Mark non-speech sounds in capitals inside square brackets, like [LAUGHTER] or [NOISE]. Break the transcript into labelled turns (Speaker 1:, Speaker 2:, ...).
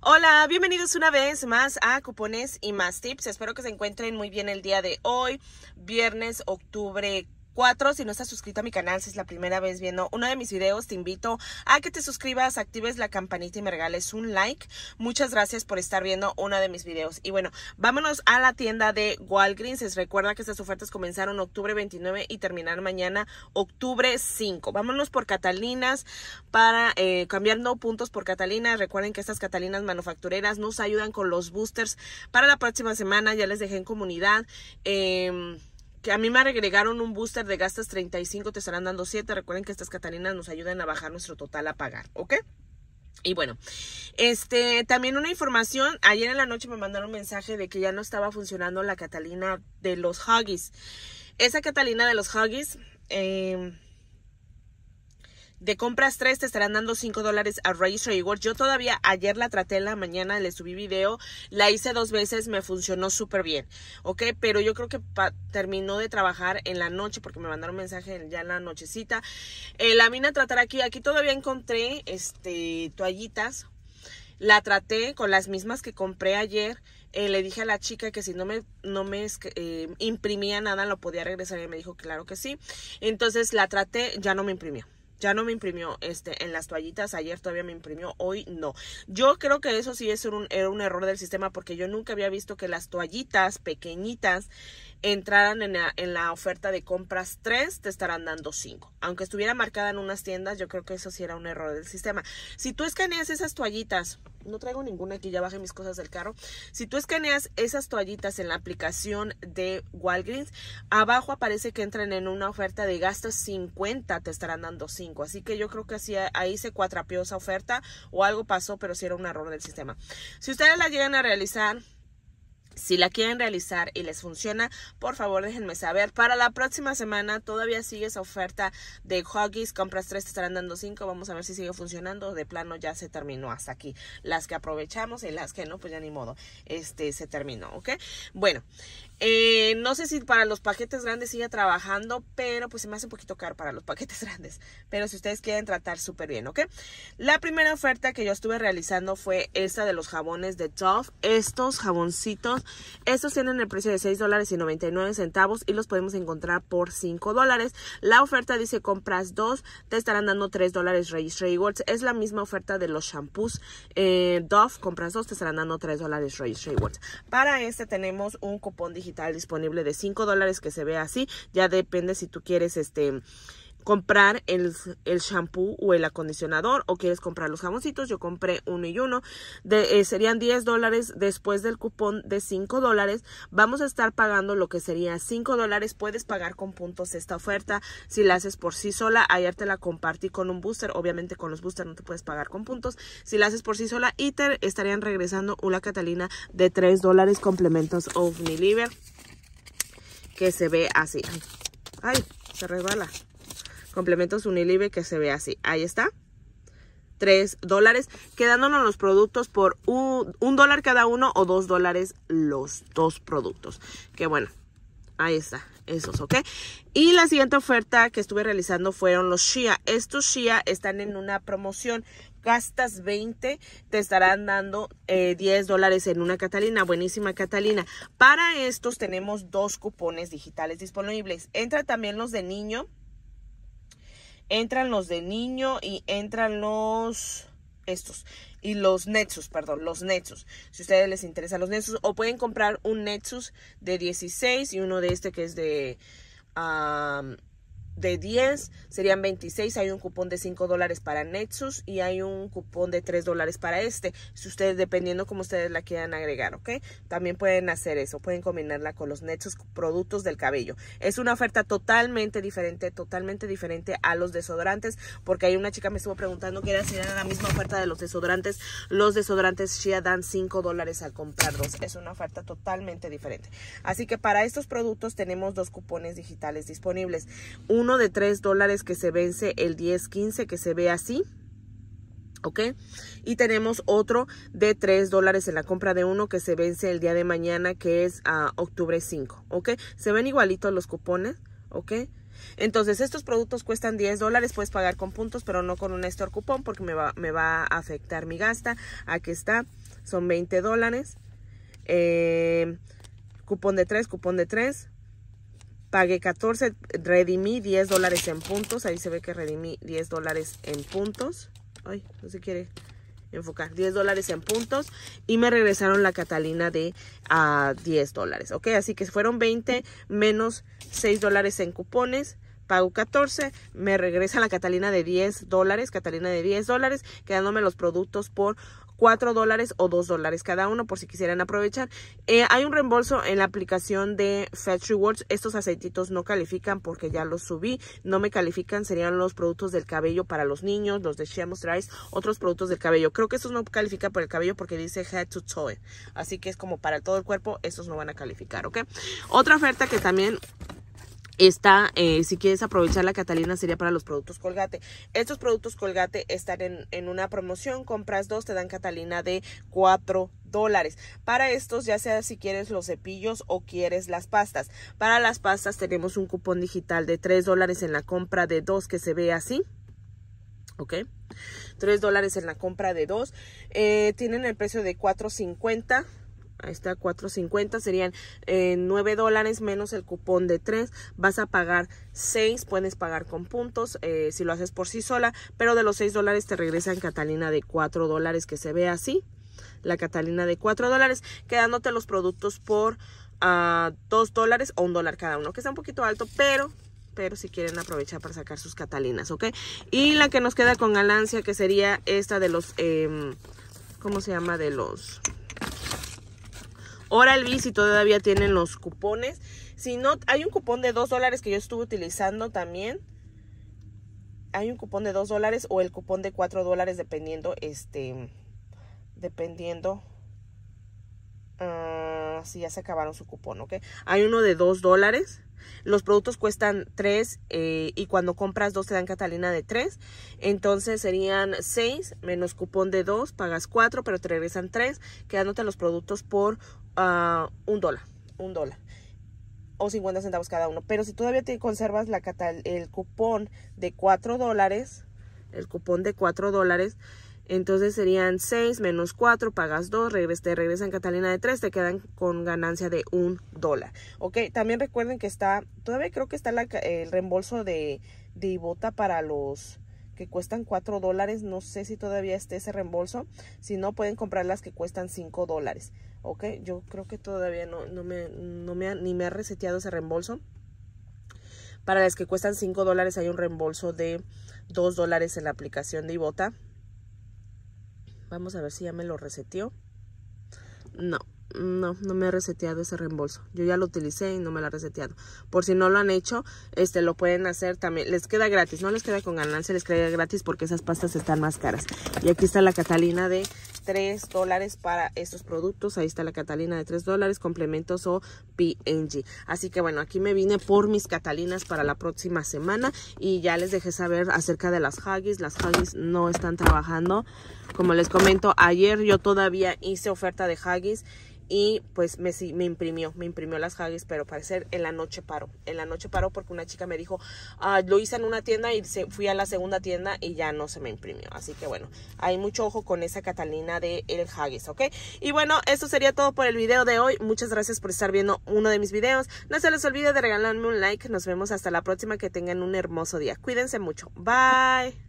Speaker 1: Hola, bienvenidos una vez más a Cupones y más Tips. Espero que se encuentren muy bien el día de hoy, viernes, octubre si no estás suscrito a mi canal, si es la primera vez viendo uno de mis videos, te invito a que te suscribas, actives la campanita y me regales un like. Muchas gracias por estar viendo uno de mis videos. Y bueno, vámonos a la tienda de Walgreens. recuerda que estas ofertas comenzaron octubre 29 y terminar mañana octubre 5. Vámonos por Catalinas para eh, cambiar no puntos por Catalinas. Recuerden que estas Catalinas manufactureras nos ayudan con los boosters para la próxima semana. Ya les dejé en comunidad. Eh, que a mí me agregaron un booster de gastas 35, te estarán dando 7. Recuerden que estas Catalinas nos ayudan a bajar nuestro total a pagar, ¿ok? Y bueno, este, también una información, ayer en la noche me mandaron un mensaje de que ya no estaba funcionando la Catalina de los Huggies. Esa Catalina de los Huggies, em, de compras 3 te estarán dando 5 dólares a Race Reward. Yo todavía ayer la traté en la mañana, le subí video, la hice dos veces, me funcionó súper bien, ¿ok? Pero yo creo que terminó de trabajar en la noche porque me mandaron mensaje ya en la nochecita. Eh, la vine a tratar aquí, aquí todavía encontré este, toallitas, la traté con las mismas que compré ayer. Eh, le dije a la chica que si no me, no me eh, imprimía nada lo podía regresar y me dijo claro que sí. Entonces la traté, ya no me imprimió. Ya no me imprimió este, en las toallitas, ayer todavía me imprimió, hoy no. Yo creo que eso sí es un, era un error del sistema porque yo nunca había visto que las toallitas pequeñitas entraran en la, oferta de compras 3, te estarán dando 5. Aunque estuviera marcada en unas tiendas, yo creo que eso sí era un error del sistema. Si tú escaneas esas toallitas, no traigo ninguna aquí, ya bajé mis cosas del carro. Si tú escaneas esas toallitas en la aplicación de Walgreens, abajo aparece que entran en una oferta de gastos 50, te estarán dando 5. Así que yo creo que así, ahí se cuatrapió esa oferta o algo pasó, pero sí era un error del sistema. Si ustedes la llegan a realizar, si la quieren realizar y les funciona, por favor déjenme saber. Para la próxima semana todavía sigue esa oferta de Hoggies, Compras 3 te estarán dando 5. Vamos a ver si sigue funcionando. De plano ya se terminó hasta aquí. Las que aprovechamos y las que no, pues ya ni modo. Este se terminó, ¿ok? Bueno, eh, no sé si para los paquetes grandes sigue trabajando, pero pues se me hace un poquito caro para los paquetes [LAUGHS] grandes. Pero si ustedes quieren tratar súper bien, ¿ok? La primera oferta que yo estuve realizando fue esta de los jabones de Dove. Estos jaboncitos estos tienen el precio de $6.99 dólares y centavos y los podemos encontrar por 5 dólares. La oferta dice compras dos, te estarán dando 3 dólares Rewards. Es la misma oferta de los shampoos eh, Dove, compras 2, te estarán dando 3 dólares Para este tenemos un cupón digital disponible de 5 dólares que se ve así. Ya depende si tú quieres este comprar el, el shampoo o el acondicionador o quieres comprar los jaboncitos. Yo compré uno y uno. Eh, serían 10 dólares después del cupón de 5 dólares. Vamos a estar pagando lo que sería 5 dólares. Puedes pagar con puntos esta oferta si la haces por sí sola. Ayer te la compartí con un booster. Obviamente con los boosters no te puedes pagar con puntos. Si la haces por sí sola Iter estarían regresando una Catalina de 3 dólares complementos of liver que se ve así. Ay, se resbala complementos Unilever que se ve así. Ahí está. 3 dólares, quedándonos los productos por un, dólar cada uno o dos dólares los dos productos. Que bueno, ahí está, esos, ¿ok? Y la siguiente oferta que estuve realizando fueron los Shia. Estos Shia están en una promoción. Gastas 20, te estarán dando 10 eh, dólares en una Catalina. Buenísima Catalina. Para estos tenemos dos cupones digitales disponibles. Entra también los de niño entran los de niño y entran los estos y los Nexus, perdón, los Nexus. Si a ustedes les interesan los Nexus o pueden comprar un Nexus de 16 y uno de este que es de de 10 serían 26. Hay un cupón de 5 dólares para Nexus y hay un cupón de 3 dólares para este. Si ustedes, dependiendo como ustedes la quieran agregar, ¿ok? También pueden hacer eso, pueden combinarla con los Nexus productos del cabello. Es una oferta totalmente diferente, totalmente diferente a los desodorantes, porque hay una chica me estuvo preguntando que era si era la misma oferta de los desodorantes. Los desodorantes Shia dan 5 dólares al comprarlos Es una oferta totalmente diferente. Así que para estos productos tenemos dos cupones digitales disponibles. Uno uno de 3 dólares que se vence el 10-15 que se ve así. ¿Ok? Y tenemos otro de 3 dólares en la compra de uno que se vence el día de mañana, que es a octubre 5. ¿Ok? Se ven igualitos los cupones. ¿Ok? Entonces, estos productos cuestan 10 dólares, puedes pagar con puntos, pero no con un store cupón porque me va, me va a afectar mi gasta. Aquí está, son 20 dólares. Eh, cupón de 3, cupón de 3, Pagué 14, redimí 10 dólares en puntos. Ahí se ve que redimí 10 dólares en puntos. Ay, no se quiere enfocar 10 dólares en puntos y me regresaron la Catalina de 10 dólares, ok, así que fueron 20 menos 6 dólares en cupones, pago 14, me regresa la Catalina de 10 dólares, Catalina de 10 dólares, quedándome los productos por 4 dólares o 2 dólares cada uno por si quisieran aprovechar. Eh, hay un reembolso en la aplicación de Fetch Rewards. Estos aceititos no califican porque ya los subí. No me califican. Serían los productos del cabello para los niños, los de Sheamus otros productos del cabello. Creo que estos no califican por el cabello porque dice head to Toy. Así que es como para todo el cuerpo. Estos no van a calificar, ¿ok? Otra oferta que también esta, eh, si quieres aprovechar la Catalina, sería para los productos Colgate. Estos productos Colgate están en, una promoción. Compras dos, te dan Catalina de 4 dólares. Para estos, ya sea si quieres los cepillos o quieres las pastas. Para las pastas tenemos un cupón digital de 3 dólares en la compra de dos que se ve así. ¿Ok? 3 dólares en la compra de dos. Eh, tienen el precio de 4.50 Ahí está, 4.50 serían 9 eh, dólares menos el cupón de 3. Vas a pagar 6, puedes pagar con puntos eh, si lo haces por sí sola, pero de los 6 dólares te regresa en Catalina de 4 dólares que se ve así. La Catalina de 4 dólares, quedándote los productos por a ah, 2 dólares o 1 dólar cada uno, que está un poquito alto, pero pero si quieren aprovechar para sacar sus catalinas, ¿ok? Y la que nos queda con ganancia, que sería esta de los, em, ¿cómo se llama? De los Oral B si todavía tienen los cupones. Si no, hay un cupón de 2 dólares que yo estuve utilizando también. Hay un cupón de 2 dólares o el cupón de 4 dólares dependiendo, este, dependiendo Ah, si ya se acabaron su cupón, ¿ok? Hay uno de 2 dólares. Los productos cuestan 3 eh, y cuando compras 2 te dan Catalina de 3. Entonces serían 6 menos cupón de 2, pagas 4, pero te regresan 3, quedándote los productos por 1 ah, dólar. Un dólar o 50 centavos cada uno. Pero si todavía te conservas la, el cupón de 4 dólares, el cupón de 4 dólares, entonces serían 6 menos 4, pagas 2, te regresan Catalina de 3, te quedan con ganancia de 1 dólar. Ok, también recuerden que está, todavía creo que está el reembolso de, Ibota para los que cuestan 4 dólares. No sé si todavía esté ese reembolso. Si no, pueden comprar las que cuestan 5 dólares. Ok, yo creo que todavía no, me, ni me ha reseteado ese reembolso. Para las que cuestan 5 dólares hay un reembolso de 2 dólares en la aplicación de Ibota Vamos a ver si ya me lo reseteó. No, no, no me ha reseteado ese reembolso. Yo ya lo utilicé y no me lo ha reseteado. Por si no lo han hecho, este lo pueden hacer también. Les queda gratis, no les queda con ganancia, les queda gratis porque esas pastas están más caras. Y aquí está la Catalina de 3 dólares para estos productos. Ahí está la Catalina de 3 dólares, complementos o PNG. Así que bueno, aquí me vine por mis Catalinas para la próxima semana y ya les dejé saber acerca de las Haggis. Las Haggis no están trabajando. Como les comento, ayer yo todavía hice oferta de Haggis y pues me, me imprimió, me imprimió las haggis, pero parecer en la noche paro, en la noche paró porque una chica me dijo, ah, lo hice en una tienda y se, fui a la segunda tienda y ya no se me imprimió, así que bueno, hay mucho ojo con esa Catalina de El Haggis, ¿ok? Y bueno, eso sería todo por el video de hoy. Muchas gracias por estar viendo uno de mis videos. No se les olvide de regalarme un like. Nos vemos hasta la próxima. Que tengan un hermoso día. Cuídense mucho. Bye.